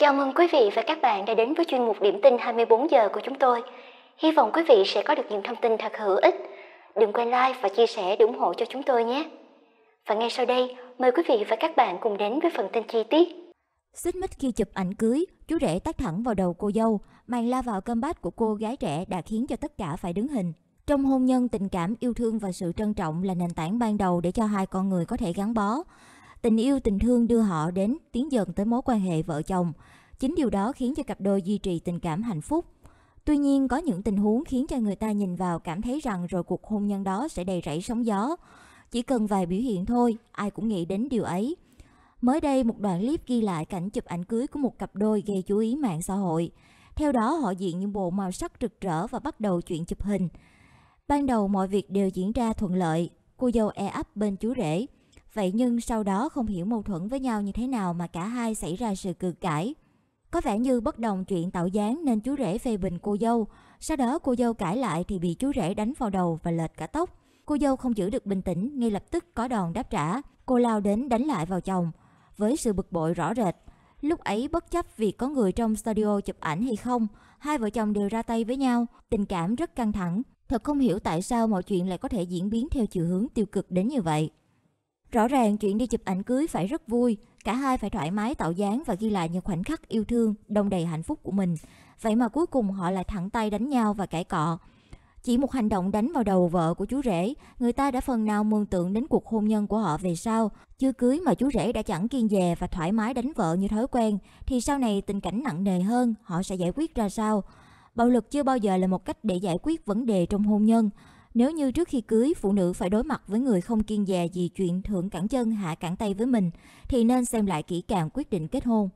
Chào mừng quý vị và các bạn đã đến với chuyên mục điểm tin 24 giờ của chúng tôi. Hy vọng quý vị sẽ có được những thông tin thật hữu ích. Đừng quên like và chia sẻ để ủng hộ cho chúng tôi nhé. Và ngay sau đây, mời quý vị và các bạn cùng đến với phần tin chi tiết. Xích mít khi chụp ảnh cưới, chú rể tát thẳng vào đầu cô dâu, màn la vào cơm bát của cô gái trẻ đã khiến cho tất cả phải đứng hình. Trong hôn nhân, tình cảm, yêu thương và sự trân trọng là nền tảng ban đầu để cho hai con người có thể gắn bó. Tình yêu tình thương đưa họ đến tiến dần tới mối quan hệ vợ chồng. Chính điều đó khiến cho cặp đôi duy trì tình cảm hạnh phúc. Tuy nhiên có những tình huống khiến cho người ta nhìn vào cảm thấy rằng rồi cuộc hôn nhân đó sẽ đầy rẫy sóng gió. Chỉ cần vài biểu hiện thôi, ai cũng nghĩ đến điều ấy. Mới đây, một đoạn clip ghi lại cảnh chụp ảnh cưới của một cặp đôi gây chú ý mạng xã hội. Theo đó, họ diện những bộ màu sắc rực rỡ và bắt đầu chuyện chụp hình. Ban đầu mọi việc đều diễn ra thuận lợi, cô dâu e ấp bên chú rể. Vậy nhưng sau đó không hiểu mâu thuẫn với nhau như thế nào mà cả hai xảy ra sự cự cãi. Có vẻ như bất đồng chuyện tạo dáng nên chú rể phê bình cô dâu. Sau đó cô dâu cãi lại thì bị chú rể đánh vào đầu và lệch cả tóc. Cô dâu không giữ được bình tĩnh, ngay lập tức có đòn đáp trả. Cô lao đến đánh lại vào chồng. Với sự bực bội rõ rệt, lúc ấy bất chấp việc có người trong studio chụp ảnh hay không, hai vợ chồng đều ra tay với nhau, tình cảm rất căng thẳng. Thật không hiểu tại sao mọi chuyện lại có thể diễn biến theo chiều hướng tiêu cực đến như vậy. Rõ ràng chuyện đi chụp ảnh cưới phải rất vui, cả hai phải thoải mái tạo dáng và ghi lại những khoảnh khắc yêu thương, đông đầy hạnh phúc của mình. Vậy mà cuối cùng họ lại thẳng tay đánh nhau và cãi cọ. Chỉ một hành động đánh vào đầu vợ của chú rể, người ta đã phần nào mường tượng đến cuộc hôn nhân của họ về sau. Chưa cưới mà chú rể đã chẳng kiên dè và thoải mái đánh vợ như thói quen, thì sau này tình cảnh nặng nề hơn, họ sẽ giải quyết ra sao? Bạo lực chưa bao giờ là một cách để giải quyết vấn đề trong hôn nhân nếu như trước khi cưới phụ nữ phải đối mặt với người không kiên dè gì chuyện thượng cẳng chân hạ cẳng tay với mình thì nên xem lại kỹ càng quyết định kết hôn.